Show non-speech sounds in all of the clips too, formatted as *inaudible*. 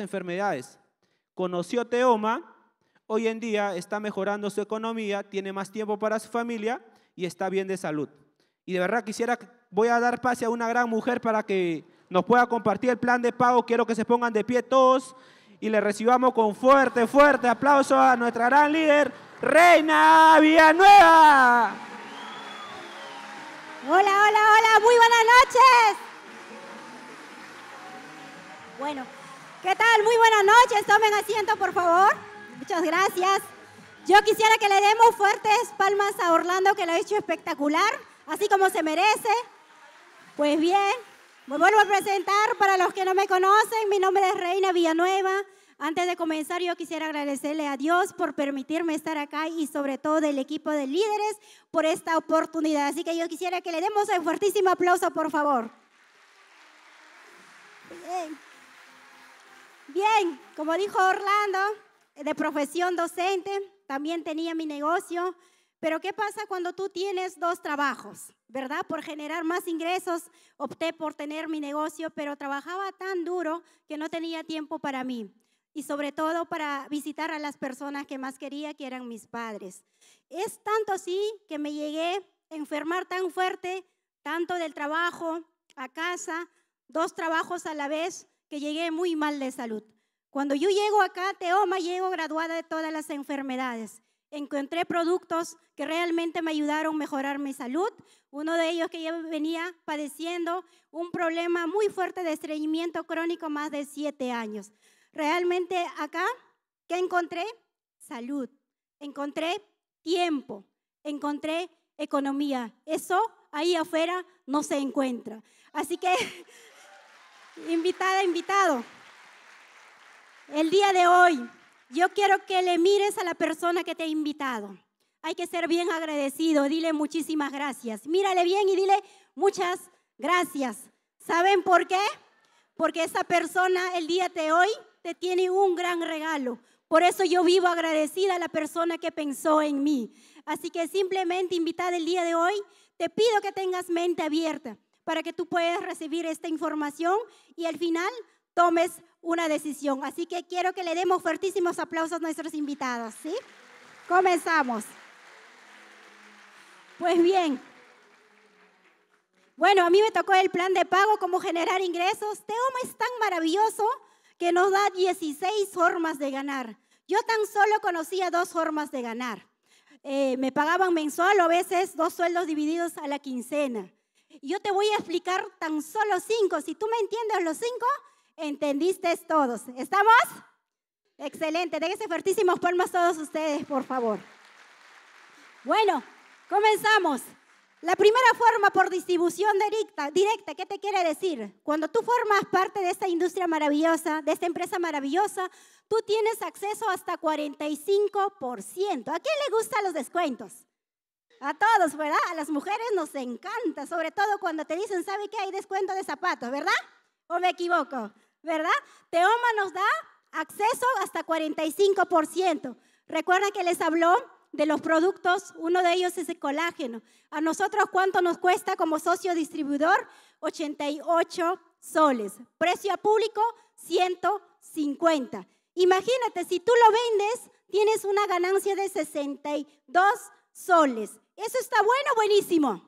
enfermedades. Conoció Teoma, hoy en día está mejorando su economía, tiene más tiempo para su familia y está bien de salud. Y de verdad quisiera, voy a dar pase a una gran mujer para que nos pueda compartir el plan de pago. Quiero que se pongan de pie todos y le recibamos con fuerte, fuerte aplauso a nuestra gran líder, Reina Villanueva. Hola, hola, hola, muy buenas noches. Bueno. ¿Qué tal? Muy buenas noches. Tomen asiento, por favor. Muchas gracias. Yo quisiera que le demos fuertes palmas a Orlando, que lo ha hecho espectacular, así como se merece. Pues bien, me vuelvo a presentar para los que no me conocen. Mi nombre es Reina Villanueva. Antes de comenzar, yo quisiera agradecerle a Dios por permitirme estar acá y sobre todo del equipo de líderes por esta oportunidad. Así que yo quisiera que le demos un fuertísimo aplauso, por favor. Bien. Bien, como dijo Orlando, de profesión docente, también tenía mi negocio, pero ¿qué pasa cuando tú tienes dos trabajos? ¿Verdad? Por generar más ingresos, opté por tener mi negocio, pero trabajaba tan duro que no tenía tiempo para mí y sobre todo para visitar a las personas que más quería, que eran mis padres. Es tanto así que me llegué a enfermar tan fuerte, tanto del trabajo a casa, dos trabajos a la vez, que llegué muy mal de salud. Cuando yo llego acá a Teoma, llego graduada de todas las enfermedades. Encontré productos que realmente me ayudaron a mejorar mi salud. Uno de ellos que yo venía padeciendo un problema muy fuerte de estreñimiento crónico más de siete años. Realmente acá, ¿qué encontré? Salud. Encontré tiempo. Encontré economía. Eso ahí afuera no se encuentra. Así que *laughs* invitada, invitado, el día de hoy yo quiero que le mires a la persona que te ha invitado. Hay que ser bien agradecido, dile muchísimas gracias. Mírale bien y dile muchas gracias. ¿Saben por qué? Porque esa persona el día de hoy te tiene un gran regalo. Por eso yo vivo agradecida a la persona que pensó en mí. Así que simplemente invitada el día de hoy, te pido que tengas mente abierta para que tú puedas recibir esta información y al final tomes una decisión. Así que quiero que le demos fuertísimos aplausos a nuestros invitados, ¿sí? Comenzamos. Pues bien, bueno, a mí me tocó el plan de pago, cómo generar ingresos. Teoma es tan maravilloso que nos da 16 formas de ganar. Yo tan solo conocía dos formas de ganar. Eh, me pagaban mensual o a veces dos sueldos divididos a la quincena yo te voy a explicar tan solo cinco. Si tú me entiendes los cinco, entendiste todos. ¿Estamos? Excelente. Déjense fuertísimos palmas todos ustedes, por favor. Bueno, comenzamos. La primera forma por distribución directa, directa, ¿qué te quiere decir? Cuando tú formas parte de esta industria maravillosa, de esta empresa maravillosa, tú tienes acceso hasta 45%. ¿A quién le gustan los descuentos? A todos, ¿verdad? A las mujeres nos encanta, sobre todo cuando te dicen, ¿sabe qué? Hay descuento de zapatos, ¿verdad? ¿O me equivoco? ¿Verdad? Teoma nos da acceso hasta 45%. Recuerda que les habló de los productos, uno de ellos es el colágeno. A nosotros, ¿cuánto nos cuesta como socio distribuidor? 88 soles. Precio a público, 150. Imagínate, si tú lo vendes, tienes una ganancia de 62 soles. Eso está bueno, buenísimo.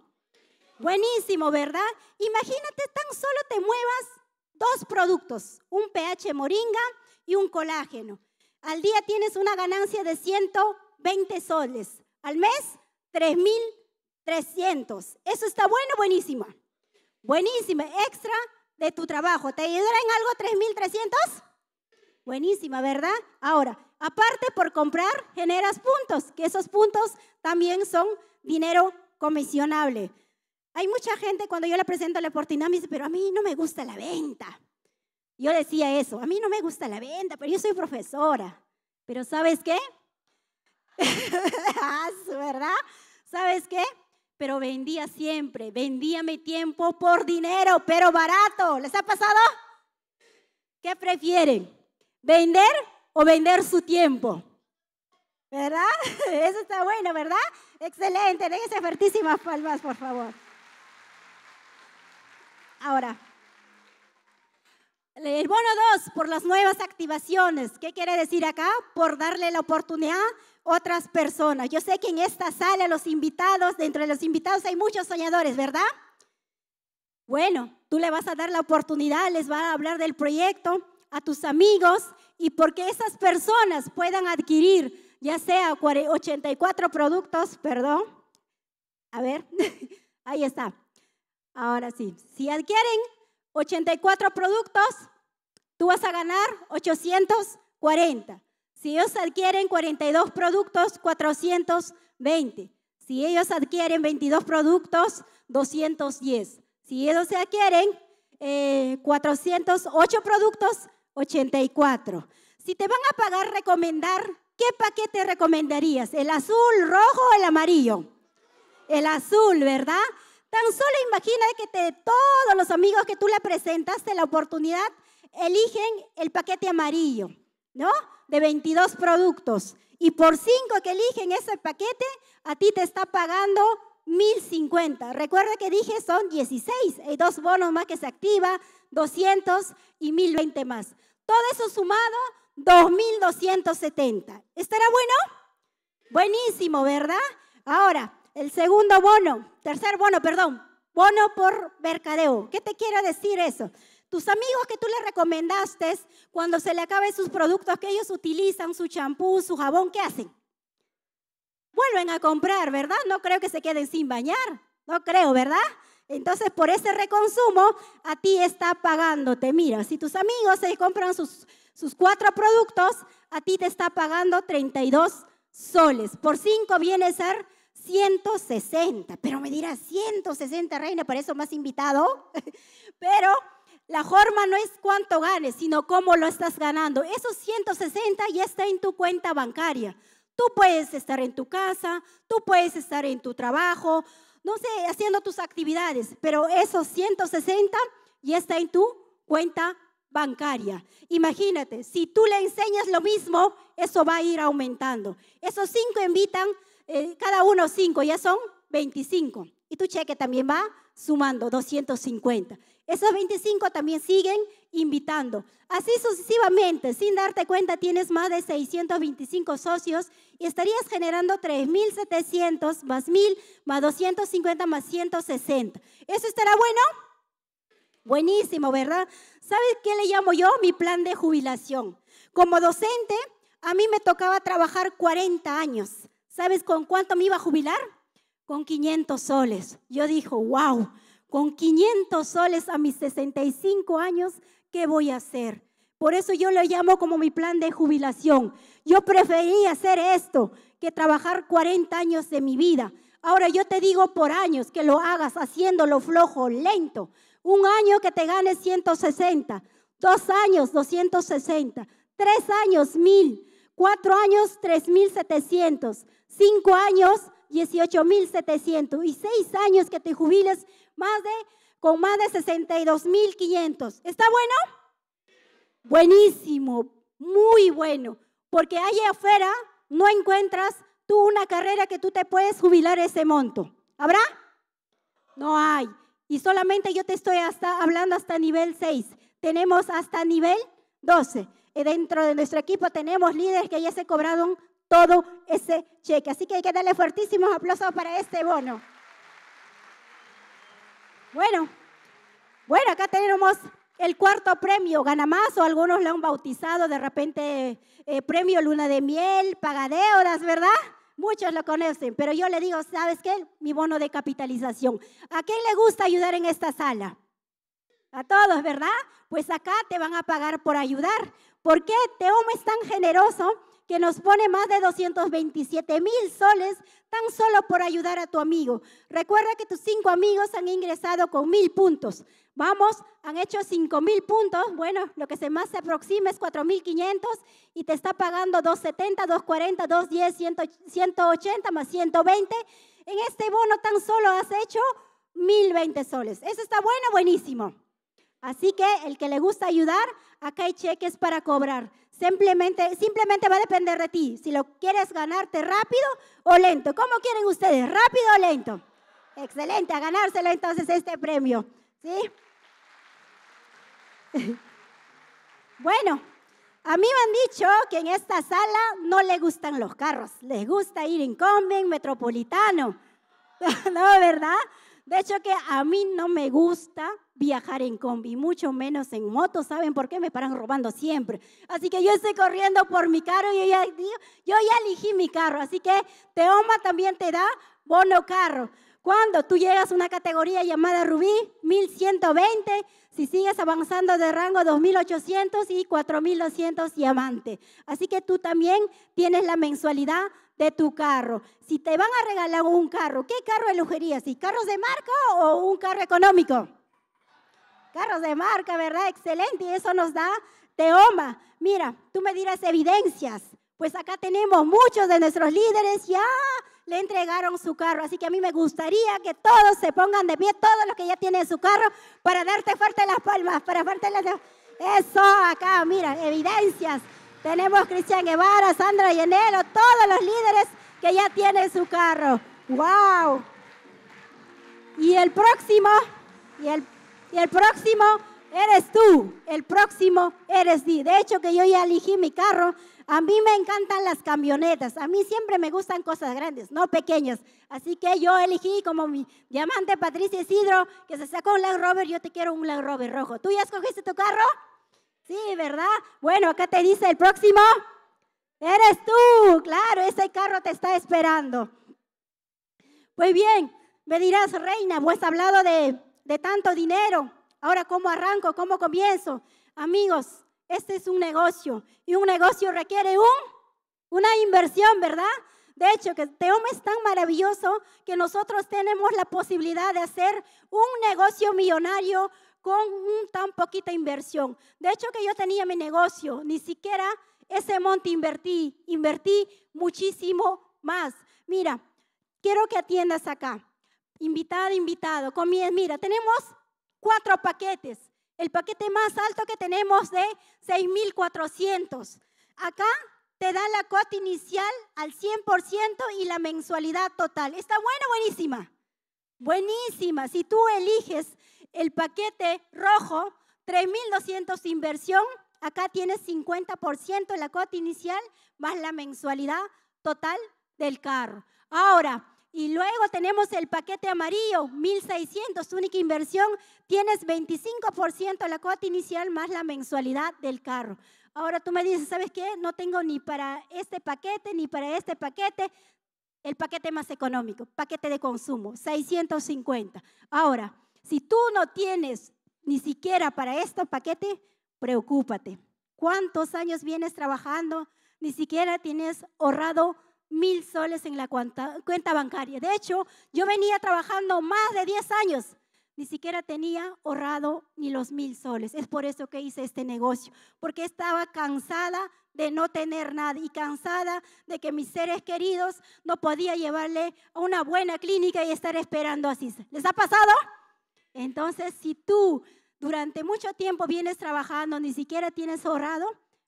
Buenísimo, ¿verdad? Imagínate, tan solo te muevas dos productos, un pH moringa y un colágeno. Al día tienes una ganancia de 120 soles. Al mes, 3.300. Eso está bueno, buenísimo? Buenísimo. extra de tu trabajo. ¿Te ayudará en algo 3.300? Buenísima, ¿verdad? Ahora, Aparte, por comprar, generas puntos, que esos puntos también son dinero comisionable. Hay mucha gente cuando yo le presento la oportunidad me dice, pero a mí no me gusta la venta. Yo decía eso, a mí no me gusta la venta, pero yo soy profesora. Pero ¿sabes qué? *laughs* Ah, ¿Verdad? ¿Sabes qué? Pero vendía siempre, vendía mi tiempo por dinero, pero barato. ¿Les ha pasado? ¿Qué prefieren? ¿Vender o vender su tiempo. ¿Verdad? *laughs* Eso está bueno, ¿verdad? Excelente. Déjense fuertísimas palmas, por favor. Ahora, el bono 2, por las nuevas activaciones. ¿Qué quiere decir acá? Por darle la oportunidad a otras personas. Yo sé que en esta sala los invitados, dentro de los invitados hay muchos soñadores, ¿verdad? Bueno, tú le vas a dar la oportunidad, les va a hablar del proyecto a tus amigos y porque esas personas puedan adquirir ya sea 84 productos, perdón. A ver, *laughs* ahí está. Ahora sí, si adquieren 84 productos, tú vas a ganar 840. Si ellos adquieren 42 productos, 420. Si ellos adquieren 22 productos, 210. Si ellos adquieren 408 eh, productos, 84. Si te van a pagar recomendar, ¿qué paquete recomendarías? ¿El azul, rojo o el amarillo? El azul, ¿verdad? Tan solo imagina que te, todos los amigos que tú le presentaste la oportunidad eligen el paquete amarillo, ¿no? De 22 productos. Y por cinco que eligen ese paquete, a ti te está pagando 1050. Recuerda que dije son 16. Hay dos bonos más que se activa, 200 y 1020 más. Todo eso sumado, 2.270. ¿Estará bueno? Buenísimo, ¿verdad? Ahora, el segundo bono, tercer bono, perdón, bono por mercadeo. ¿Qué te quiero decir eso? Tus amigos que tú les recomendaste, cuando se le acaben sus productos que ellos utilizan, su champú, su jabón, ¿qué hacen? Vuelven a comprar, ¿verdad? No creo que se queden sin bañar. No creo, ¿verdad? Entonces, por ese reconsumo, a ti está pagándote. Mira, si tus amigos se compran sus, cuatro productos, a ti te está pagando 32 soles. Por cinco viene a ser 160. Pero me dirás, 160, reina, por eso más invitado. *laughs* Pero la forma no es cuánto ganes, sino cómo lo estás ganando. Esos 160 ya está en tu cuenta bancaria. Tú puedes estar en tu casa, tú puedes estar en tu trabajo, no sé, haciendo tus actividades, pero esos 160 ya está en tu cuenta bancaria. Imagínate, si tú le enseñas lo mismo, eso va a ir aumentando. Esos cinco invitan, eh, cada uno cinco, ya son 25. Y tu cheque también va sumando 250. Esos 25 también siguen invitando. Así sucesivamente, sin darte cuenta, tienes más de 625 socios y estarías generando 3.700 más 1.000 más 250 más 160. ¿Eso estará bueno? Buenísimo, ¿verdad? ¿Sabes qué le llamo yo? Mi plan de jubilación. Como docente, a mí me tocaba trabajar 40 años. ¿Sabes con cuánto me iba a jubilar? con 500 soles. Yo dijo, wow, con 500 soles a mis 65 años, ¿qué voy a hacer? Por eso yo lo llamo como mi plan de jubilación. Yo prefería hacer esto que trabajar 40 años de mi vida. Ahora yo te digo por años que lo hagas haciéndolo flojo, lento. Un año que te ganes 160, dos años 260, tres años 1000, cuatro años 3700, cinco años 18.700 y seis años que te jubiles más de, con más de 62.500. ¿Está bueno? Buenísimo, muy bueno, porque ahí afuera no encuentras tú una carrera que tú te puedes jubilar ese monto. ¿Habrá? No hay. Y solamente yo te estoy hasta, hablando hasta nivel 6. Tenemos hasta nivel 12. Eh, dentro de nuestro equipo tenemos líderes que ya se cobraron todo ese cheque. Así que hay que darle fuertísimos aplausos para este bono. Bueno, bueno, acá tenemos el cuarto premio, gana más, o algunos lo han bautizado de repente eh, premio luna de miel, paga deudas, ¿verdad? Muchos lo conocen, pero yo le digo, ¿sabes qué? Mi bono de capitalización. ¿A quién le gusta ayudar en esta sala? A todos, ¿verdad? Pues acá te van a pagar por ayudar. ¿Por qué Teomo es tan generoso? que nos pone más de 227 mil soles tan solo por ayudar a tu amigo. Recuerda que tus cinco amigos han ingresado con mil puntos. Vamos, han hecho cinco mil puntos. Bueno, lo que se más se aproxima es mil quinientos y te está pagando 270, 240, 210, 180 más 120. En este bono tan solo has hecho mil 1.020 soles. Eso está bueno, buenísimo. Así que el que le gusta ayudar, acá hay cheques para cobrar. Simplemente, va a depender de ti. Si lo quieres ganarte rápido o lento. ¿Cómo quieren ustedes? ¿Rápido o lento? Excelente, a ganárselo entonces este premio. ¿Sí? *laughs* Bueno, a mí me han dicho que en esta sala no le gustan los carros. Les gusta ir en combi, en metropolitano. *laughs* no, ¿verdad? De hecho que a mí no me gusta viajar en combi, mucho menos en moto. ¿Saben por qué? Me paran robando siempre. Así que yo estoy corriendo por mi carro y yo ya, yo elegí mi carro. Así que Teoma también te da bono carro. Cuando tú llegas a una categoría llamada Rubí, 1120, si sigues avanzando de rango 2800 y 4200 diamante. Así que tú también tienes la mensualidad de tu carro. Si te van a regalar un carro, ¿qué carro lujería? ¿Si carros de marca o un carro económico? Carros de marca, ¿verdad? Excelente. Y eso nos da teoma. Mira, tú me dirás evidencias. Pues acá tenemos muchos de nuestros líderes ya le entregaron su carro. Así que a mí me gustaría que todos se pongan de pie, todos los que ya tienen su carro, para darte fuerte las palmas, para fuerte las... Eso, acá, mira, evidencias. Tenemos Cristian Guevara, Sandra Llenelo, todos los líderes que ya tienen su carro. ¡Wow! Y el próximo, y el, y el próximo eres tú, el próximo eres ti. De hecho, que yo ya elegí mi carro. A mí me encantan las camionetas. A mí siempre me gustan cosas grandes, no pequeñas. Así que yo elegí como mi diamante Patricia Isidro, que se sacó un Land Rover, yo te quiero un Land Rover rojo. ¿Tú ya escogiste tu carro? Sí, ¿verdad? Bueno, acá te dice el próximo. Eres tú, claro, ese carro te está esperando. Pues bien, me dirás, reina, pues, hablado de, tanto dinero. Ahora, ¿cómo arranco? ¿Cómo comienzo? Amigos, este es un negocio y un negocio requiere un, una inversión, ¿verdad? De hecho, que este hombre es tan maravilloso que nosotros tenemos la posibilidad de hacer un negocio millonario con tan poquita inversión. De hecho, que yo tenía mi negocio, ni siquiera ese monte invertí, invertí muchísimo más. Mira, quiero que atiendas acá. Invitada, invitado, mi mira, tenemos cuatro paquetes. El paquete más alto que tenemos de 6.400. Acá te da la cuota inicial al 100% y la mensualidad total. Está buena, buenísima. Buenísima. Si tú eliges el paquete rojo, 3.200 inversión, acá tienes 50% de la cuota inicial más la mensualidad total del carro. Ahora, y luego tenemos el paquete amarillo, 1.600, única inversión, tienes 25% de la cuota inicial más la mensualidad del carro. Ahora tú me dices, ¿sabes qué? No tengo ni para este paquete, ni para este paquete, el paquete más económico, paquete de consumo, 650. Ahora, si tú no tienes ni siquiera para este paquete, preocúpate. ¿Cuántos años vienes trabajando? Ni siquiera tienes ahorrado mil soles en la cuenta, bancaria. De hecho, yo venía trabajando más de 10 años ni siquiera tenía ahorrado ni los mil soles. Es por eso que hice este negocio, porque estaba cansada de no tener nada y cansada de que mis seres queridos no podía llevarle a una buena clínica y estar esperando así. ¿Les ha pasado? Entonces, si tú durante mucho tiempo vienes trabajando, ni siquiera tienes ahorrado,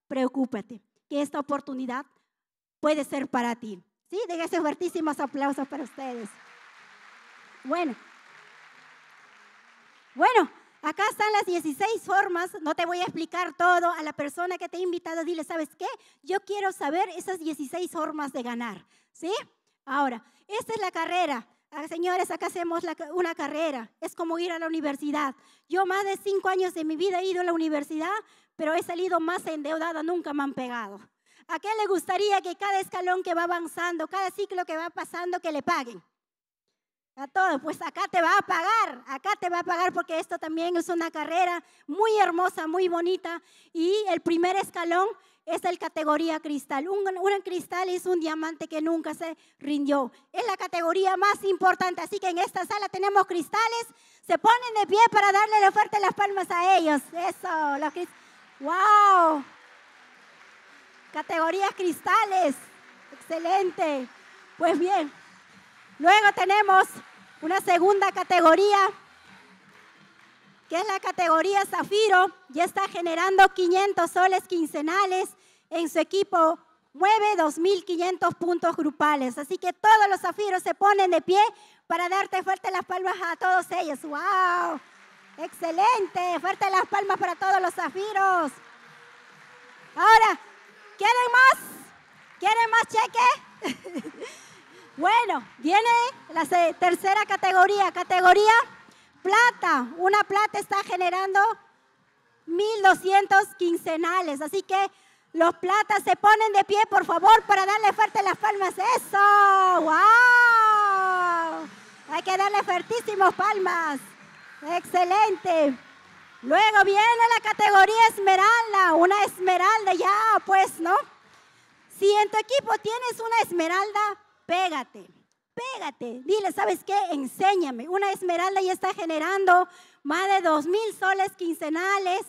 preocúpate, que esta oportunidad puede ser para ti. ¿Sí? Déjense fuertísimos aplausos para ustedes. Bueno. Bueno, acá están las 16 formas. No te voy a explicar todo. A la persona que te he invitado, dile, ¿sabes qué? Yo quiero saber esas 16 formas de ganar. ¿Sí? Ahora, esta es la carrera. Ah, señores, acá hacemos una carrera, es como ir a la universidad. Yo más de cinco años de mi vida he ido a la universidad, pero he salido más endeudada, nunca me han pegado. ¿A qué le gustaría que cada escalón que va avanzando, cada ciclo que va pasando, que le paguen? A todos, pues acá te va a pagar, acá te va a pagar porque esto también es una carrera muy hermosa, muy bonita. Y el primer escalón es el categoría cristal. Un, cristal es un diamante que nunca se rindió. Es la categoría más importante. Así que en esta sala tenemos cristales. Se ponen de pie para darle la fuerte las palmas a ellos. Eso, los ¡Wow! Categorías cristales. Excelente. Pues bien, luego tenemos una segunda categoría que es la categoría Zafiro, ya está generando 500 soles quincenales en su equipo, mueve 2.500 puntos grupales. Así que todos los zafiros se ponen de pie para darte fuerte las palmas a todos ellos. ¡Wow! Excelente, fuerte las palmas para todos los zafiros. Ahora, ¿quieren más? ¿Quieren más cheque? *laughs* bueno, viene la tercera categoría, categoría plata, una plata está generando 1.200 quincenales. Así que los platas se ponen de pie, por favor, para darle fuerte las palmas. Eso, wow. Hay que darle fuertísimos palmas. Excelente. Luego viene la categoría esmeralda, una esmeralda ya, pues, ¿no? Si en tu equipo tienes una esmeralda, pégate. Pégate, dile, ¿sabes qué? Enséñame. Una esmeralda ya está generando más de dos mil soles quincenales,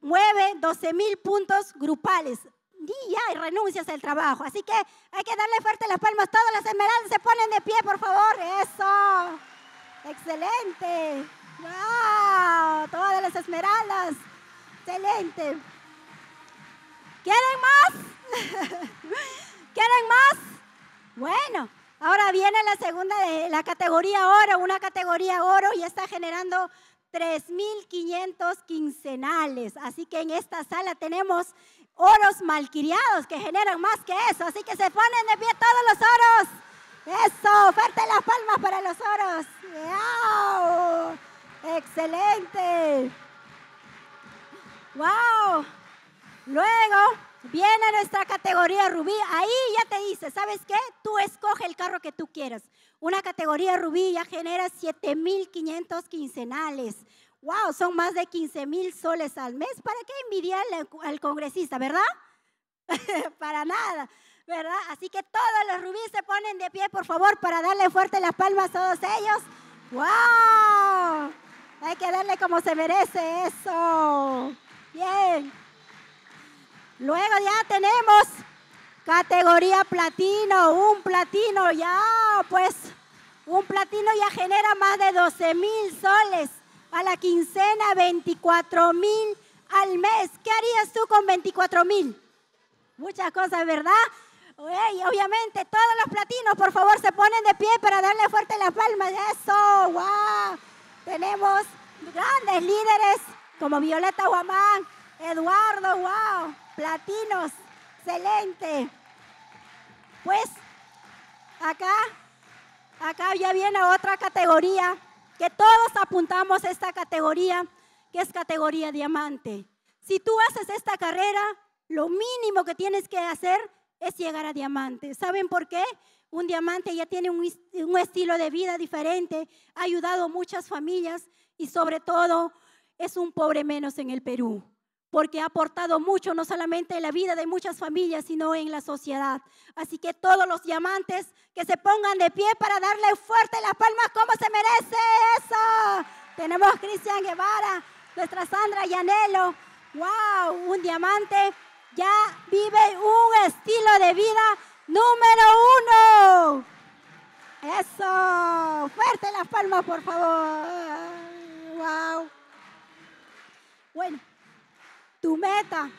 mueve 12,000 mil puntos grupales. Y ya y renuncias al trabajo. Así que hay que darle fuerte las palmas. Todas las esmeraldas se ponen de pie, por favor. Eso. Excelente. ¡Wow! Todas las esmeraldas. Excelente. ¿Quieren más? *laughs* ¿Quieren más? Bueno, Ahora viene la segunda de la categoría oro, una categoría oro y está generando 3.500 quincenales. Así que en esta sala tenemos oros malcriados que generan más que eso. Así que se ponen de pie todos los oros. Eso, fuerte las palmas para los oros. ¡Wow! Excelente. ¡Wow! Luego Viene nuestra categoría rubí, ahí ya te dice, ¿sabes qué? Tú escoge el carro que tú quieras. Una categoría rubí ya genera 7.500 quincenales. ¡Wow! Son más de 15.000 soles al mes. ¿Para qué envidiar al, congresista, verdad? *laughs* para nada, ¿verdad? Así que todos los rubíes se ponen de pie, por favor, para darle fuerte las palmas a todos ellos. ¡Wow! Hay que darle como se merece eso. Bien. Luego ya tenemos categoría platino, un platino ya, pues un platino ya genera más de 12 mil soles a la quincena, 24 mil al mes. ¿Qué harías tú con 24 mil? Muchas cosas, ¿verdad? Y obviamente todos los platinos, por favor, se ponen de pie para darle fuerte las palmas. Eso, wow. Tenemos grandes líderes como Violeta Guamán, Eduardo, wow platinos. Excelente. Pues acá, acá ya viene otra categoría, que todos apuntamos a esta categoría, que es categoría diamante. Si tú haces esta carrera, lo mínimo que tienes que hacer es llegar a diamante. ¿Saben por qué? Un diamante ya tiene un, un estilo de vida diferente, ha ayudado a muchas familias y sobre todo es un pobre menos en el Perú porque ha aportado mucho, no solamente en la vida de muchas familias, sino en la sociedad. Así que todos los diamantes que se pongan de pie para darle fuerte las palmas como se merece eso. Tenemos Cristian Guevara, nuestra Sandra Yanelo. ¡Wow! Un diamante ya vive un estilo de vida número uno. Eso. Fuerte las palmas, por favor. ¡Wow! Bueno. Tu meta,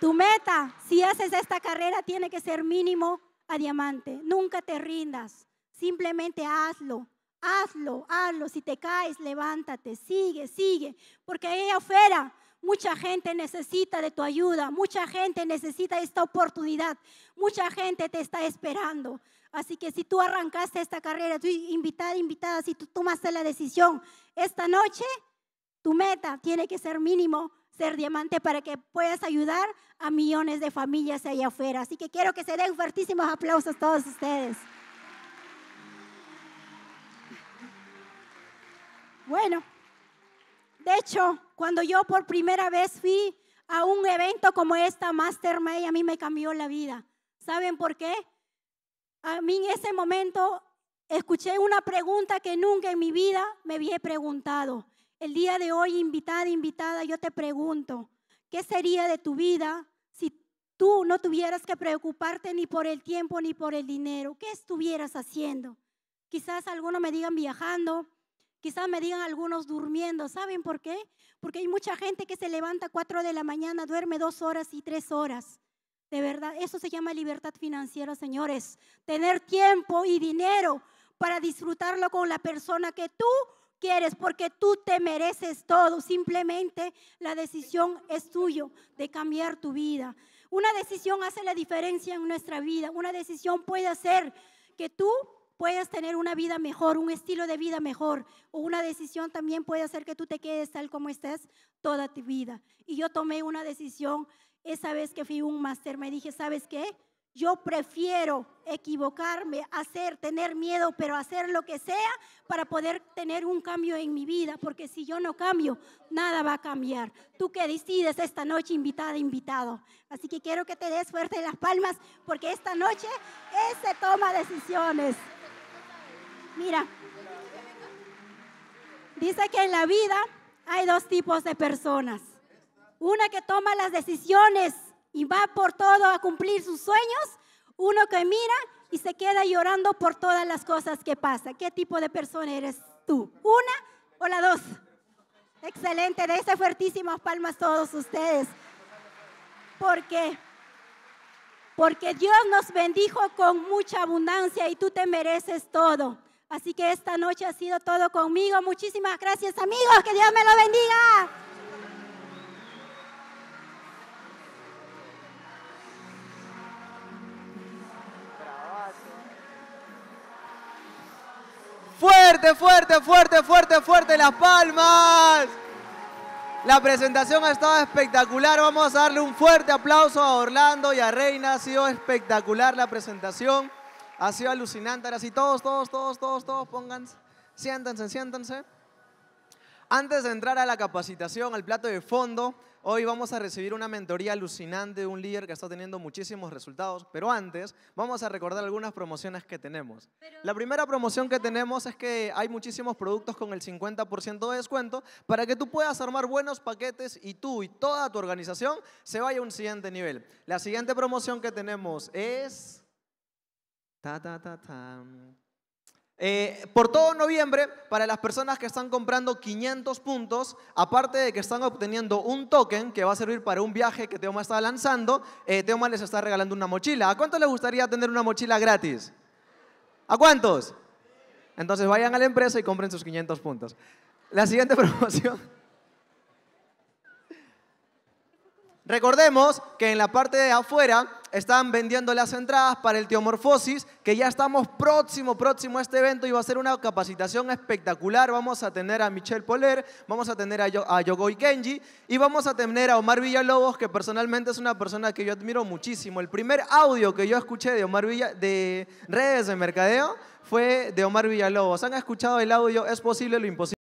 tu meta, si haces esta carrera, tiene que ser mínimo a diamante. Nunca te rindas, simplemente hazlo. Hazlo, hazlo. Si te caes, levántate, sigue, sigue. Porque ahí afuera mucha gente necesita de tu ayuda, mucha gente necesita esta oportunidad, mucha gente te está esperando. Así que si tú arrancaste esta carrera, tú invitada, invitada, si tú tomaste la decisión esta noche, tu meta tiene que ser mínimo ser diamante para que puedas ayudar a millones de familias allá afuera. Así que quiero que se den fuertísimos aplausos todos ustedes. Bueno, de hecho, cuando yo por primera vez fui a un evento como esta, Master a mí me cambió la vida. ¿Saben por qué? A mí en ese momento escuché una pregunta que nunca en mi vida me había preguntado. El día de hoy, invitada, invitada, yo te pregunto, ¿qué sería de tu vida si tú no tuvieras que preocuparte ni por el tiempo ni por el dinero? ¿Qué estuvieras haciendo? Quizás algunos me digan viajando, quizás me digan algunos durmiendo. ¿Saben por qué? Porque hay mucha gente que se levanta a 4 de la mañana, duerme dos horas y tres horas. De verdad, eso se llama libertad financiera, señores. Tener tiempo y dinero para disfrutarlo con la persona que tú quieres, porque tú te mereces todo. Simplemente la decisión es tuyo de cambiar tu vida. Una decisión hace la diferencia en nuestra vida. Una decisión puede hacer que tú puedas tener una vida mejor, un estilo de vida mejor. O una decisión también puede hacer que tú te quedes tal como estás toda tu vida. Y yo tomé una decisión esa vez que fui un máster. Me dije, ¿sabes qué? Yo prefiero equivocarme, hacer, tener miedo, pero hacer lo que sea para poder tener un cambio en mi vida, porque si yo no cambio, nada va a cambiar. Tú que decides esta noche, invitada, invitado. Así que quiero que te des fuerte las palmas, porque esta noche se toma decisiones. Mira, dice que en la vida hay dos tipos de personas. Una que toma las decisiones y va por todo a cumplir sus sueños, uno que mira y se queda llorando por todas las cosas que pasa. ¿Qué tipo de persona eres tú? ¿Una o la dos? Excelente, de esas fuertísimas palmas todos ustedes. Porque porque Dios nos bendijo con mucha abundancia y tú te mereces todo. Así que esta noche ha sido todo conmigo. Muchísimas gracias amigos, que Dios me lo bendiga. Fuerte, fuerte, fuerte, fuerte, fuerte las palmas. La presentación ha estado espectacular. Vamos a darle un fuerte aplauso a Orlando y a Reina. Ha sido espectacular la presentación. Ha sido alucinante. Ahora sí, todos, todos, todos, todos, todos, pónganse. Siéntense, siéntense. Antes de entrar a la capacitación, al plato de fondo, Hoy vamos a recibir una mentoría alucinante de un líder que está teniendo muchísimos resultados, pero antes vamos a recordar algunas promociones que tenemos. La primera promoción que tenemos es que hay muchísimos productos con el 50% de descuento para que tú puedas armar buenos paquetes y tú y toda tu organización se vaya a un siguiente nivel. La siguiente promoción que tenemos es... Ta, ta, ta, eh, por todo noviembre, para las personas que están comprando 500 puntos, aparte de que están obteniendo un token que va a servir para un viaje que Teoma está lanzando, eh, Teoma les está regalando una mochila. ¿A cuántos les gustaría tener una mochila gratis? ¿A cuántos? Entonces vayan a la empresa y compren sus 500 puntos. La siguiente *laughs* promoción. Recordemos que en la parte de afuera están vendiendo las entradas para el Teomorfosis, que ya estamos próximo, próximo a este evento y va a ser una capacitación espectacular. Vamos a tener a Michelle Poler, vamos a tener a, Yogo a Kenji y vamos a tener a Omar Villalobos, que personalmente es una persona que yo admiro muchísimo. El primer audio que yo escuché de Omar Villa de redes de mercadeo fue de Omar Villalobos. ¿Han escuchado el audio? Es posible lo imposible.